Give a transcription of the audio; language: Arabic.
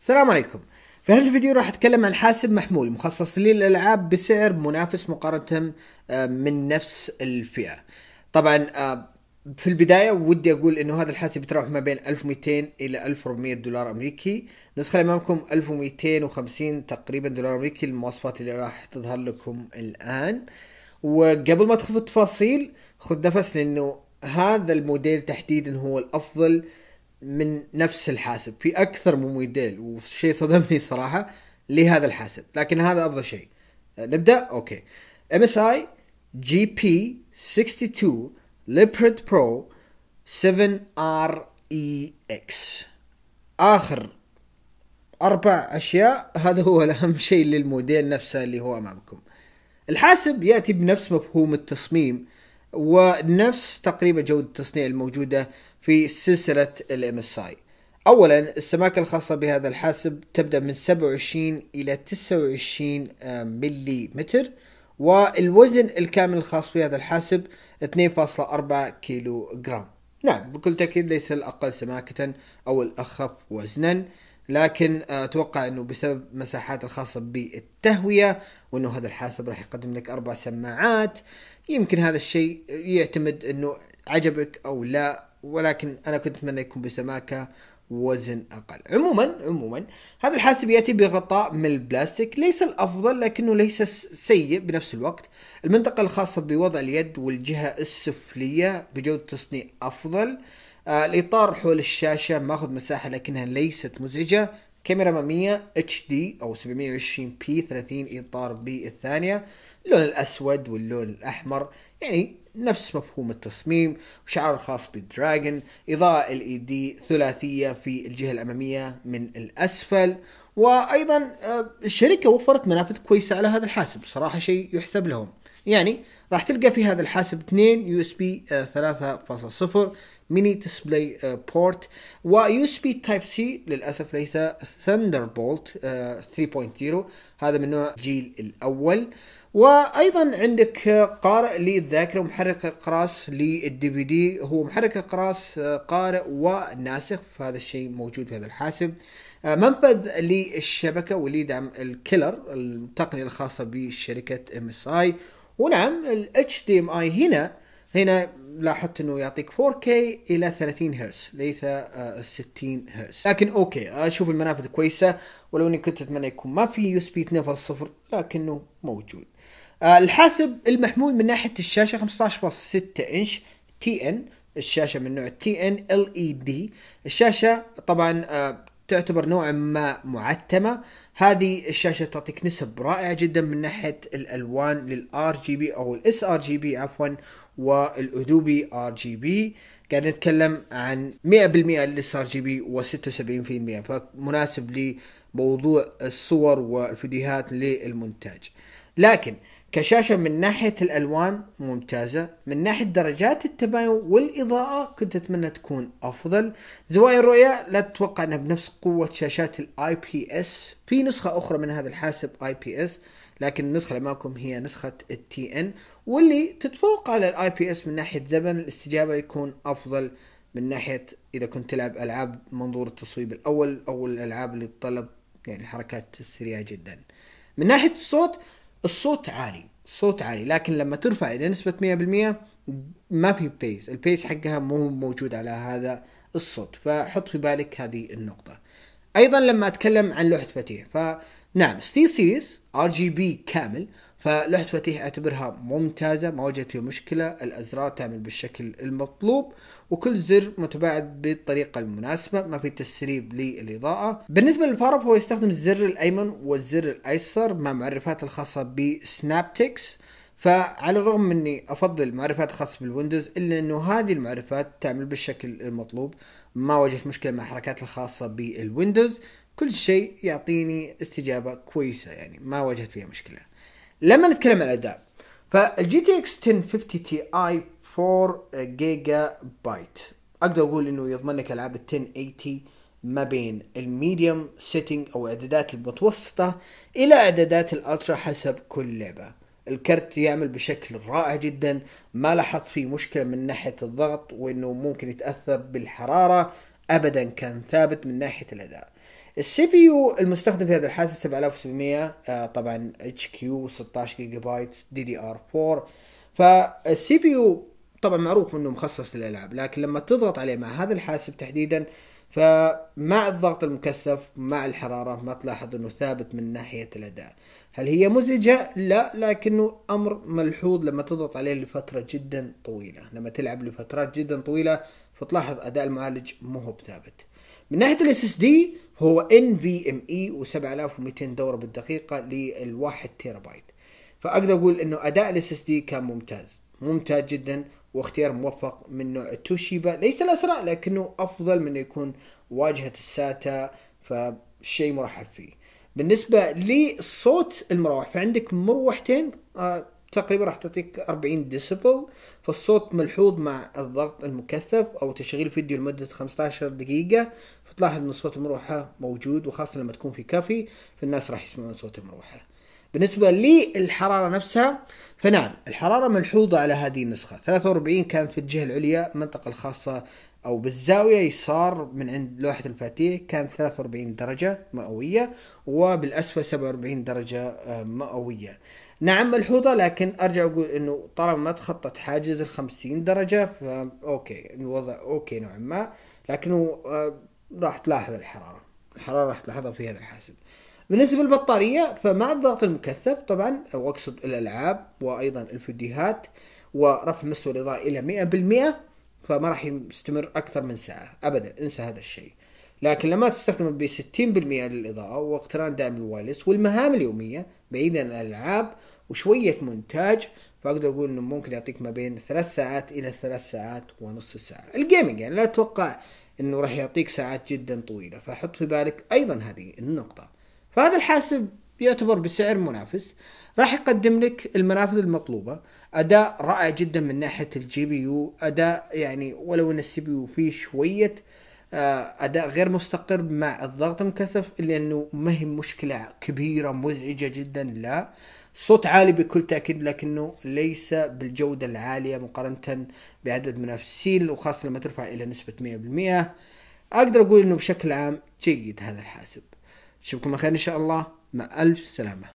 السلام عليكم في هذا الفيديو راح اتكلم عن حاسب محمول مخصص للالعاب بسعر منافس مقارنه آه، من نفس الفئه طبعا آه، في البدايه ودي اقول انه هذا الحاسب يتراوح ما بين 1200 الى 1400 دولار امريكي نسخه امامكم 1250 تقريبا دولار امريكي المواصفات اللي راح تظهر لكم الان وقبل ما تدخل في التفاصيل خذ نفس لانه هذا الموديل تحديدا هو الافضل من نفس الحاسب في اكثر من موديل وشيء صدمني صراحه لهذا الحاسب لكن هذا افضل شيء نبدا اوكي ام اس اي جي بي 62 ليبرد برو 7 ار اي اكس اخر اربع اشياء هذا هو الاهم شيء للموديل نفسه اللي هو امامكم الحاسب ياتي بنفس مفهوم التصميم ونفس تقريبا جودة التصنيع الموجودة في سلسلة الـ MSI أولا السماكة الخاصة بهذا الحاسب تبدأ من 27 إلى 29 ملي متر والوزن الكامل الخاص بهذا الحاسب 2.4 كيلو جرام نعم بكل تأكيد ليس الأقل سماكة أو الأخف وزنا لكن آه، اتوقع انه بسبب مساحات الخاصه بالتهويه وانه هذا الحاسب راح يقدم لك اربع سماعات يمكن هذا الشيء يعتمد انه عجبك او لا ولكن انا كنت اتمنى يكون بسماكه وزن اقل عموما عموما هذا الحاسب ياتي بغطاء من البلاستيك ليس الافضل لكنه ليس سيء بنفس الوقت المنطقه الخاصه بوضع اليد والجهه السفليه بجوده تصنيع افضل آه آه، الاطار حول الشاشه ماخذ مساحه لكنها ليست مزعجه كاميرا اماميه اتش دي او 720 بي 30 اطار بي الثانيه اللون الاسود واللون الاحمر يعني نفس مفهوم التصميم وشعار خاص بالدراجون اضاءه ال اي دي ثلاثيه في الجهه الاماميه من الاسفل وايضا آه، الشركه وفرت منافذ كويسه على هذا الحاسب صراحه شيء يحسب لهم يعني راح تلقى في هذا الحاسب 2 يو اس بي 3.0 آه، ميني ديسبلاي بورت ويو اس بي تايب سي للاسف ليس ثندر بولت 3.0 هذا من نوع الجيل الاول وايضا عندك uh, قارئ للذاكره ومحرك اقراص للدي في دي هو محرك اقراص uh, قارئ وناسخ فهذا الشيء موجود في هذا الحاسب uh, منفذ للشبكه واللي يدعم الكيلر التقنيه الخاصه بشركه ام اس اي ونعم الاتش دي ام اي هنا هنا لاحظت انه يعطيك 4K الى 30 هرتز ليس 60 آه، هرتز لكن اوكي اشوف المنافذ كويسه ولو اني كنت اتمنى يكون ما في يو اس بي 2.0 لكنه موجود آه، الحاسب المحمول من ناحيه الشاشه 15.6 انش تي ان الشاشه من نوع تي ان ال اي دي الشاشه طبعا آه، تعتبر نوعا ما معتمة هذه الشاشة تعطيك نسب رائعة جدا من ناحية الألوان للآر جي بي أو الإس آر جي بي عفوا والأدوبي ار جي بي قاعد نتكلم عن 100% للس ار جي بي و76% فمناسب لموضوع الصور والفيديوهات للمونتاج لكن كشاشه من ناحيه الالوان ممتازه من ناحيه درجات التباين والاضاءه كنت اتمنى تكون افضل زوايا الرؤيه لا تتوقع انها بنفس قوه شاشات الاي بي اس في نسخه اخرى من هذا الحاسب اي بي اس لكن النسخه اللي معكم هي نسخه التي ان واللي تتفوق على الاي بي اس من ناحيه زمن الاستجابه يكون افضل من ناحيه اذا كنت تلعب العاب منظور التصويب الاول او الالعاب اللي تطلب يعني الحركات السريعه جدا من ناحيه الصوت الصوت عالي صوت عالي لكن لما ترفع الى نسبه 100% ما في بيس البيس حقها مو موجود على هذا الصوت فحط في بالك هذه النقطه ايضا لما اتكلم عن لوحه فتيح فنعم ستيل سيريز ار جي بي كامل فلهفته اعتبرها ممتازة ما وجدت فيها مشكلة الازرار تعمل بالشكل المطلوب وكل زر متباعد بالطريقة المناسبة ما في تسريب للإضاءة بالنسبة للفارب هو يستخدم الزر الأيمن والزر الأيسر مع معرفات الخاصة بسنابتكس فعلى الرغم من اني افضل معرفات خاصة بالويندوز الا انه هذه المعرفات تعمل بالشكل المطلوب ما واجهت مشكلة مع الحركات الخاصة بالويندوز كل شيء يعطيني استجابة كويسة يعني ما واجهت فيها مشكلة لما نتكلم عن الاداء فالجي تي اكس 1050 تي اي 4 جيجا بايت اقدر اقول انه يضمن لك العاب ال 1080 ما بين الميديوم سيتنج او اعدادات المتوسطه الى اعدادات الالترا حسب كل لعبه الكرت يعمل بشكل رائع جدا ما لاحظت فيه مشكله من ناحيه الضغط وانه ممكن يتاثر بالحراره ابدا كان ثابت من ناحيه الاداء السي بي يو المستخدم في هذا الحاسب 7700 طبعا اتش كيو 16 جيجا بايت دي دي ار 4 فالسي بي يو طبعا معروف انه مخصص للالعاب لكن لما تضغط عليه مع هذا الحاسب تحديدا فمع الضغط المكثف مع الحراره ما تلاحظ انه ثابت من ناحيه الاداء هل هي مزعجه لا لكنه امر ملحوظ لما تضغط عليه لفتره جدا طويله لما تلعب لفترات جدا طويله فتلاحظ اداء المعالج مو هو بثابت من ناحيه الاس اس دي هو ان في ام اي و7200 دوره بالدقيقه للواحد تيرا بايت فاقدر اقول انه اداء الاس اس دي كان ممتاز ممتاز جدا واختيار موفق من نوع توشيبا ليس الاسرع لكنه افضل من يكون واجهه الساتا فشيء مرحب فيه بالنسبه لصوت المروح فعندك مروحتين آه، تقريبا راح تعطيك 40 ديسيبل فالصوت ملحوظ مع الضغط المكثف او تشغيل فيديو لمده 15 دقيقه تلاحظ ان صوت المروحه موجود وخاصه لما تكون في كافي فالناس راح يسمعون صوت المروحه بالنسبة للحرارة نفسها فنعم الحرارة ملحوظة على هذه النسخة 43 كان في الجهة العليا المنطقة الخاصة أو بالزاوية يسار من عند لوحة الفاتيح كان 43 درجة مئوية وبالأسفل 47 درجة آه، مئوية نعم ملحوظة لكن أرجع أقول أنه طالما ما تخطت حاجز ال 50 درجة فا اوكي الوضع أوكي نوعا ما لكنه آه، راح تلاحظ الحرارة الحرارة راح تلاحظها في هذا الحاسب بالنسبة للبطارية فمع الضغط المكثف طبعا أو أقصد الألعاب وأيضا الفيديوهات ورفع مستوى الإضاءة إلى 100% فما راح يستمر أكثر من ساعة أبدا انسى هذا الشيء لكن لما تستخدمه ب 60% للإضاءة واقتران دائم الوايرلس والمهام اليومية بعيدا عن الألعاب وشوية مونتاج فأقدر أقول إنه ممكن يعطيك ما بين ثلاث ساعات إلى ثلاث ساعات ونص ساعة الجيمنج يعني لا أتوقع انه راح يعطيك ساعات جدا طويله فحط في بالك ايضا هذه النقطه فهذا الحاسب يعتبر بسعر منافس راح يقدم لك المنافذ المطلوبه اداء رائع جدا من ناحيه الجي بي يو اداء يعني ولو ان السي بي يو فيه شويه آه، اداء غير مستقر مع الضغط المكثف الا انه ما هي مشكله كبيره مزعجه جدا لا صوت عالي بكل تأكيد لكنه ليس بالجودة العالية مقارنة بعدد منافسين وخاصة لما ترفع إلى نسبة 100% أقدر أقول أنه بشكل عام جيد هذا الحاسب أشوفكم خير إن شاء الله مع ألف سلامة